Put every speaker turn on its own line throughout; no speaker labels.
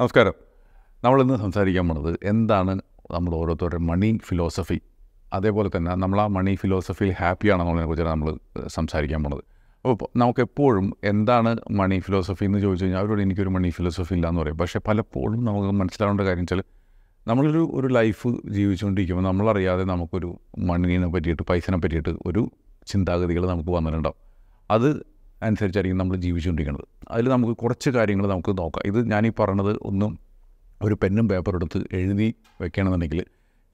നമസ്കാരം നമ്മളിന്ന് സംസാരിക്കാൻ പോണത് എന്താണ് നമ്മൾ ഓരോരുത്തരുടെ മണി ഫിലോസഫി അതേപോലെ തന്നെ നമ്മൾ ആ മണി ഫിലോസഫിയിൽ ഹാപ്പി ആണെന്നുള്ളതിനെ കുറിച്ചാണ് നമ്മൾ സംസാരിക്കാൻ പോണത് അപ്പോൾ നമുക്കെപ്പോഴും എന്താണ് മണി ഫിലോസഫി എന്ന് ചോദിച്ചു കഴിഞ്ഞാൽ അവരോട് എനിക്കൊരു മണി ഫിലോസഫി ഇല്ല എന്ന് പറയും പക്ഷേ പലപ്പോഴും നമുക്ക് മനസ്സിലാവേണ്ട കാര്യം വെച്ചാൽ നമ്മളൊരു ഒരു ലൈഫ് ജീവിച്ചുകൊണ്ടിരിക്കുമ്പോൾ നമ്മളറിയാതെ നമുക്കൊരു മണിനെ പറ്റിയിട്ട് പൈസനെ പറ്റിയിട്ട് ഒരു ചിന്താഗതികൾ നമുക്ക് വന്നിട്ടുണ്ടാവും അത് അനുസരിച്ചായിരിക്കും നമ്മൾ ജീവിച്ചുകൊണ്ടിരിക്കുന്നത് അതിൽ നമുക്ക് കുറച്ച് കാര്യങ്ങൾ നമുക്ക് നോക്കാം ഇത് ഞാൻ ഈ പറഞ്ഞത് ഒന്നും ഒരു പെന്നും പേപ്പർ എടുത്ത് എഴുതി വെക്കണമെന്നുണ്ടെങ്കിൽ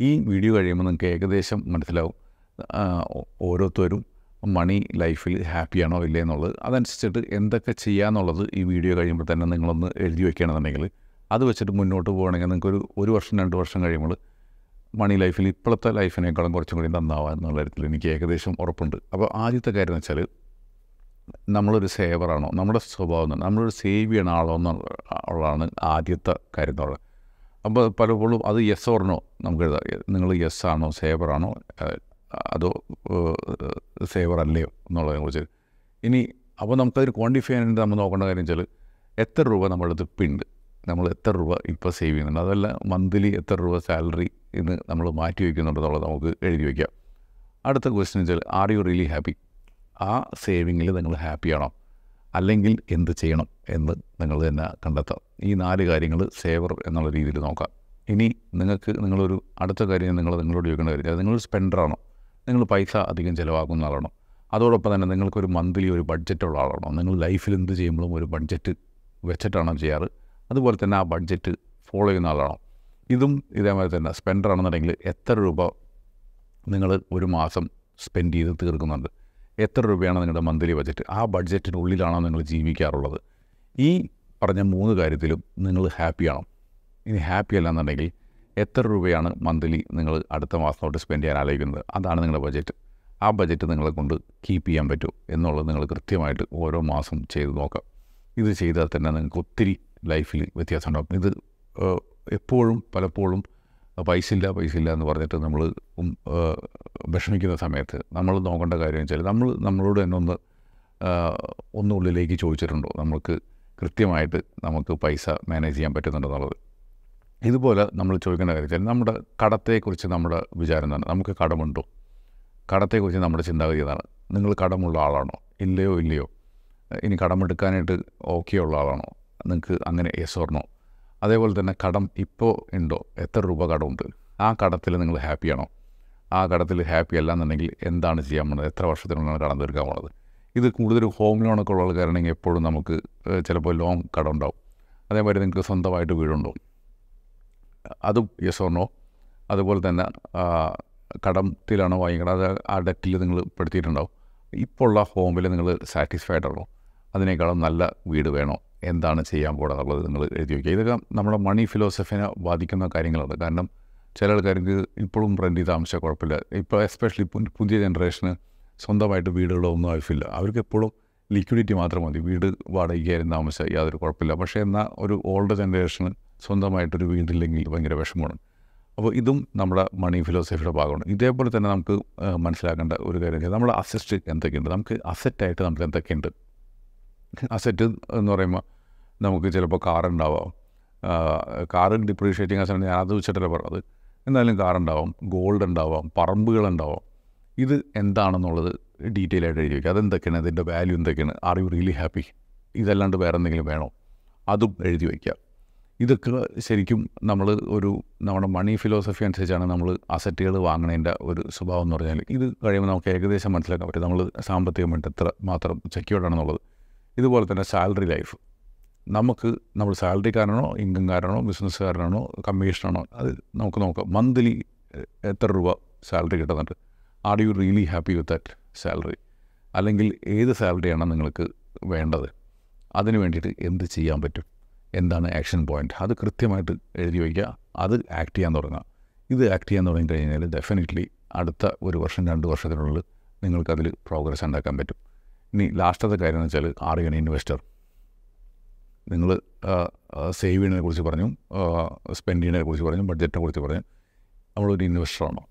ഈ വീഡിയോ കഴിയുമ്പോൾ നിങ്ങൾക്ക് ഏകദേശം മനസ്സിലാവും ഓരോരുത്തരും മണി ലൈഫിൽ ഹാപ്പിയാണോ ഇല്ലേ എന്നുള്ളത് അതനുസരിച്ചിട്ട് എന്തൊക്കെ ചെയ്യാമെന്നുള്ളത് ഈ വീഡിയോ കഴിയുമ്പോൾ തന്നെ നിങ്ങളൊന്ന് എഴുതി വെക്കുകയാണെന്നുണ്ടെങ്കിൽ അത് വെച്ചിട്ട് മുന്നോട്ട് പോകണമെങ്കിൽ നിങ്ങൾക്കൊരു ഒരു വർഷം രണ്ട് വർഷം കഴിയുമ്പോൾ മണി ലൈഫിൽ ഇപ്പോഴത്തെ ലൈഫിനേക്കാളും കുറച്ചും കൂടി നന്നാവാം എന്നുള്ള കാര്യത്തിൽ എനിക്ക് ഏകദേശം ഉറപ്പുണ്ട് അപ്പോൾ ആദ്യത്തെ കാര്യം എന്ന് വെച്ചാൽ നമ്മളൊരു സേവറാണോ നമ്മുടെ സ്വഭാവം നമ്മളൊരു ചെയ്യണ ആളോ എന്നുള്ളതാണ് ആദ്യത്തെ കാര്യം എന്നുള്ളത് അപ്പോൾ പലപ്പോഴും അത് യെസ് ഓർണോ നമുക്ക് എഴുതാം നിങ്ങൾ യെസ് ആണോ സേവറാണോ അതോ സേവർ അല്ലയോ എന്നുള്ളതിനെ കുറിച്ച് ഇനി അപ്പോൾ നമുക്കതിന് ക്വാണ്ടിഫൈ നമ്മൾ നോക്കേണ്ട കാര്യം വെച്ചാൽ എത്ര രൂപ നമ്മുടെ പിണ്ട് നമ്മൾ എത്ര രൂപ ഇപ്പോൾ സേവ് ചെയ്യുന്നുണ്ട് അതല്ല മന്ത്ലി എത്ര രൂപ സാലറി ഇന്ന് നമ്മൾ മാറ്റി വയ്ക്കുന്നുണ്ടെന്നുള്ളത് നമുക്ക് എഴുതി വയ്ക്കാം അടുത്ത ക്വസ്റ്റ്യൻ വെച്ചാൽ ആർ യു റിയലി ഹാപ്പി ആ സേവിങ്ങിൽ നിങ്ങൾ ഹാപ്പിയാണോ അല്ലെങ്കിൽ എന്ത് ചെയ്യണം എന്ന് നിങ്ങൾ തന്നെ കണ്ടെത്താം ഈ നാല് കാര്യങ്ങൾ സേവർ എന്നുള്ള രീതിയിൽ നോക്കാം ഇനി നിങ്ങൾക്ക് നിങ്ങളൊരു അടുത്ത കാര്യം നിങ്ങൾ നിങ്ങളോട് ചോദിക്കേണ്ട കാര്യം നിങ്ങളൊരു സ്പെൻഡറാണോ നിങ്ങൾ പൈസ അധികം ചിലവാക്കുന്ന ആളാണോ അതോടൊപ്പം തന്നെ നിങ്ങൾക്കൊരു മന്ത്ലി ഒരു ബഡ്ജറ്റ് ഉള്ള ആളാണോ നിങ്ങൾ ലൈഫിൽ എന്ത് ചെയ്യുമ്പോഴും ഒരു ബഡ്ജറ്റ് വെച്ചിട്ടാണോ ചെയ്യാറ് അതുപോലെ തന്നെ ആ ബഡ്ജറ്റ് ഫോളോ ചെയ്യുന്ന ആളാണോ ഇതും ഇതേമാതിരി തന്നെ സ്പെൻഡറാണെന്നുണ്ടെങ്കിൽ എത്ര രൂപ നിങ്ങൾ ഒരു മാസം സ്പെൻഡ് ചെയ്ത് തീർക്കുന്നുണ്ട് എത്ര രൂപയാണ് നിങ്ങളുടെ മന്ത്ലി ബജറ്റ് ആ ബഡ്ജറ്റിനുള്ളിലാണോ നിങ്ങൾ ജീവിക്കാറുള്ളത് ഈ പറഞ്ഞ മൂന്ന് കാര്യത്തിലും നിങ്ങൾ ഹാപ്പിയാണോ ഇനി ഹാപ്പി അല്ല എന്നുണ്ടെങ്കിൽ എത്ര രൂപയാണ് മന്ത്ലി നിങ്ങൾ അടുത്ത മാസം തൊട്ട് സ്പെൻഡ് ചെയ്യാൻ ആലോചിക്കുന്നത് അതാണ് നിങ്ങളുടെ ബഡ്ജറ്റ് ആ ബഡ്ജറ്റ് നിങ്ങളെ കൊണ്ട് കീപ്പ് ചെയ്യാൻ പറ്റുമോ എന്നുള്ളത് നിങ്ങൾ കൃത്യമായിട്ട് ഓരോ മാസം ചെയ്ത് നോക്കാം ഇത് ചെയ്താൽ തന്നെ നിങ്ങൾക്ക് ഒത്തിരി ലൈഫിൽ വ്യത്യാസം ഉണ്ടാകും ഇത് എപ്പോഴും പലപ്പോഴും പൈസ ഇല്ല പൈസ ഇല്ല എന്ന് പറഞ്ഞിട്ട് നമ്മൾ വിഷമിക്കുന്ന സമയത്ത് നമ്മൾ നോക്കേണ്ട കാര്യം വെച്ചാൽ നമ്മൾ നമ്മളോട് തന്നെ ഒന്ന് ഒന്നുള്ളിലേക്ക് ചോദിച്ചിട്ടുണ്ടോ നമുക്ക് കൃത്യമായിട്ട് നമുക്ക് പൈസ മാനേജ് ചെയ്യാൻ പറ്റുന്നുണ്ടെന്നുള്ളത് ഇതുപോലെ നമ്മൾ ചോദിക്കേണ്ട കാര്യം വെച്ചാൽ നമ്മുടെ കടത്തെക്കുറിച്ച് നമ്മുടെ വിചാരം തന്നെ നമുക്ക് കടമുണ്ടോ കടത്തെക്കുറിച്ച് നമ്മുടെ ചിന്താഗതി അതാണ് നിങ്ങൾ കടമുള്ള ആളാണോ ഇല്ലയോ ഇല്ലയോ ഇനി കടമെടുക്കാനായിട്ട് ഓക്കെ ഉള്ള ആളാണോ നിങ്ങൾക്ക് അങ്ങനെ യെസ് ഓർണോ അതേപോലെ തന്നെ കടം ഇപ്പോൾ ഉണ്ടോ എത്ര രൂപ കടമുണ്ട് ആ കടത്തിൽ നിങ്ങൾ ഹാപ്പിയാണോ ആ കടത്തിൽ ഹാപ്പി അല്ല എന്നുണ്ടെങ്കിൽ എന്താണ് ചെയ്യാൻ പോകുന്നത് എത്ര വർഷത്തിനുള്ളിലാണ് കടം തീർക്കാൻ പോകുന്നത് ഇത് കൂടുതൽ ഹോം ലോണൊക്കെ ഉള്ള ആൾക്കാരാണെങ്കിൽ എപ്പോഴും നമുക്ക് ചിലപ്പോൾ ലോങ് കടം ഉണ്ടാവും അതേമാതിരി നിങ്ങൾക്ക് സ്വന്തമായിട്ട് വീടുണ്ടോ അതും ഓർണോ അതുപോലെ തന്നെ കടത്തിലാണോ വാങ്ങിക്കണം അത് ആ ഡെറ്റിൽ നിങ്ങൾ പെടുത്തിയിട്ടുണ്ടാവും ഇപ്പോൾ ഉള്ള ഹോമിൽ നിങ്ങൾ സാറ്റിസ്ഫൈഡ് ആണോ അതിനേക്കാളും നല്ല വീട് വേണോ എന്താണ് ചെയ്യാൻ പോകുക എന്നുള്ളത് നിങ്ങൾ എഴുതി വയ്ക്കുക ഇതൊക്കെ നമ്മുടെ മണി ഫിലോസഫിനെ ബാധിക്കുന്ന കാര്യങ്ങളാണ് കാരണം ചില ആൾക്കാർക്ക് ഇപ്പോഴും റെൻ്റ് താമസിച്ച കുഴപ്പമില്ല ഇപ്പോൾ എസ്പെഷ്യലി പുതിയ ജനറേഷന് സ്വന്തമായിട്ട് വീടുകളോ ഒന്നും ആവശ്യമില്ല അവർക്ക് എപ്പോഴും ലിക്വിഡിറ്റി മാത്രം മതി വീട് വാടകയ്ക്കായിരുന്നു താമസിച്ചാൽ യാതൊരു കുഴപ്പമില്ല പക്ഷേ എന്നാൽ ഒരു ഓൾഡ് ജനറേഷന് സ്വന്തമായിട്ടൊരു വീടില്ലെങ്കിൽ ഭയങ്കര വിഷമമാണ് അപ്പോൾ ഇതും നമ്മുടെ മണി ഫിലോസഫിയുടെ ഭാഗമാണ് ഇതേപോലെ തന്നെ നമുക്ക് മനസ്സിലാക്കേണ്ട ഒരു കാര്യം നമ്മുടെ അസറ്റ് എന്തൊക്കെയുണ്ട് നമുക്ക് അസെറ്റായിട്ട് നമുക്ക് എന്തൊക്കെയുണ്ട് അസറ്റ് എന്ന് പറയുമ്പോൾ നമുക്ക് ചിലപ്പോൾ കാറുണ്ടാവാം കാറ് ഡിപ്രീഷിയേറ്റിംഗ് ആ സമയത്ത് ഞാനത് വെച്ചിട്ടല്ല പറഞ്ഞത് എന്തായാലും കാറുണ്ടാവാം ഗോൾഡ് ഉണ്ടാവാം പറമ്പുകളുണ്ടാവാം ഇത് എന്താണെന്നുള്ളത് ഡീറ്റെയിൽ ആയിട്ട് എഴുതി വയ്ക്കുക അതെന്തൊക്കെയാണ് ഇതിൻ്റെ വാല്യൂ എന്തൊക്കെയാണ് ആർ യു റിയലി ഹാപ്പി ഇതല്ലാണ്ട് വേറെ എന്തെങ്കിലും വേണോ അതും എഴുതി വയ്ക്കുക ഇതൊക്കെ ശരിക്കും നമ്മൾ ഒരു നമ്മുടെ മണി ഫിലോസഫി അനുസരിച്ചാണ് നമ്മൾ അസറ്റുകൾ വാങ്ങണതിൻ്റെ ഒരു സ്വഭാവം എന്ന് പറഞ്ഞാൽ ഇത് കഴിയുമ്പോൾ നമുക്ക് ഏകദേശം മനസ്സിലാക്കാൻ പറ്റും നമ്മൾ സാമ്പത്തികമായിട്ട് എത്ര മാത്രം സെക്യൂർഡ് ആണെന്നുള്ളത് ഇതുപോലെ തന്നെ സാലറി ലൈഫ് നമുക്ക് നമ്മൾ സാലറിക്കാരനാണോ ഇൻകംകാരനാണോ ബിസിനസ്സുകാരനാണോ കമ്മീഷനാണോ അത് നമുക്ക് നോക്കാം മന്ത്ലി എത്ര രൂപ സാലറി കിട്ടുന്നുണ്ട് are you really happy with that salary അല്ലെങ്കിൽ ഏത് സാലറിയാണ് നിങ്ങൾക്ക് വേണ്ടത് അതിന് വേണ്ടിയിട്ട് എന്ത് ചെയ്യാൻ പറ്റും എന്താണ് ആക്ഷൻ പോയിൻ്റ് അത് കൃത്യമായിട്ട് എഴുതി വയ്ക്കുക അത് ആക്ട് ചെയ്യാൻ തുടങ്ങുക ഇത് ആക്ട് ചെയ്യാൻ തുടങ്ങി കഴിഞ്ഞാൽ ഡെഫിനറ്റ്ലി അടുത്ത ഒരു വർഷം രണ്ട് വർഷത്തിനുള്ളിൽ നിങ്ങൾക്കതിൽ പ്രോഗ്രസ് ഉണ്ടാക്കാൻ പറ്റും ഇനി ലാസ്റ്റത്തെ കാര്യം എന്ന് വെച്ചാൽ ആർ ഇൻവെസ്റ്റർ നിങ്ങൾ സേവ് ചെയ്യുന്നതിനെ കുറിച്ച് പറഞ്ഞു സ്പെൻഡ് ചെയ്യുന്നതിനെ കുറിച്ച് പറഞ്ഞു ബഡ്ജറ്റിനെ കുറിച്ച് പറഞ്ഞു നമ്മളൊരു ഇൻവെസ്റ്ററാണോ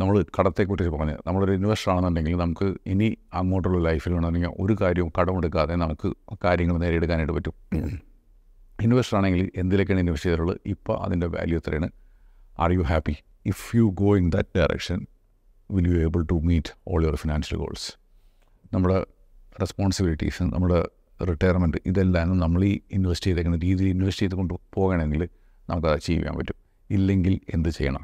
നമ്മൾ കടത്തെക്കുറിച്ച് പറഞ്ഞു നമ്മളൊരു ഇൻവെസ്റ്റർ ആണെന്നുണ്ടെങ്കിൽ നമുക്ക് ഇനി അങ്ങോട്ടുള്ള ലൈഫിൽ വേണമെങ്കിൽ ഒരു കാര്യവും കടമെടുക്കാതെ നമുക്ക് കാര്യങ്ങൾ നേടിയെടുക്കാനായിട്ട് പറ്റും ഇൻവെസ്റ്റർ ആണെങ്കിൽ എന്തിലേക്കാണ് ഇൻവെസ്റ്റ് ചെയ്തിട്ടുള്ളത് ഇപ്പോൾ അതിൻ്റെ വാല്യൂ എത്രയാണ് are you happy if you go in that direction will you able to meet all your financial goals നമ്മുടെ റെസ്പോൺസിബിലിറ്റീസ് നമ്മുടെ റിട്ടയർമെൻറ്റ് ഇതെല്ലാം നമ്മൾ ഈ ഇൻവെസ്റ്റ് ചെയ്തേക്കുന്ന രീതിയിൽ ഇൻവെസ്റ്റ് ചെയ്ത് കൊണ്ട് പോകണമെങ്കിൽ നമുക്കത് അച്ചീവ് ചെയ്യാൻ പറ്റും ഇല്ലെങ്കിൽ എന്ത് ചെയ്യണം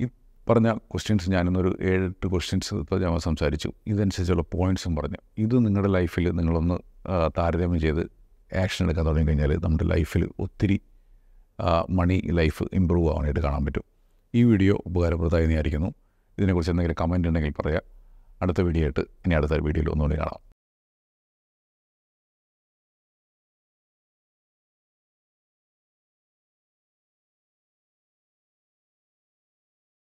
ഈ പറഞ്ഞ ക്വസ്റ്റ്യൻസ് ഞാനിന്നൊരു ഏഴെട്ട് ക്വസ്റ്റ്യൻസ് ഇപ്പോൾ ഞാൻ സംസാരിച്ചു ഇതനുസരിച്ചുള്ള പോയിൻറ്സും പറഞ്ഞു ഇത് നിങ്ങളുടെ ലൈഫിൽ നിങ്ങളൊന്ന് താരതമ്യം ചെയ്ത് ആക്ഷൻ എടുക്കാൻ തുടങ്ങി കഴിഞ്ഞാൽ നമ്മുടെ ലൈഫിൽ ഒത്തിരി മണി ലൈഫ് ഇമ്പ്രൂവ് ആവാനായിട്ട് കാണാൻ പറ്റും ഈ വീഡിയോ ഉപകാരപ്രദമായി ആയിരിക്കുന്നു ഇതിനെക്കുറിച്ച് എന്തെങ്കിലും കമൻറ്റ് ഉണ്ടെങ്കിൽ പറയാം അടുത്ത വീഡിയോ ആയിട്ട് ഇനി അടുത്ത വീഡിയോയിൽ ഒന്നുകൂടി കാണാം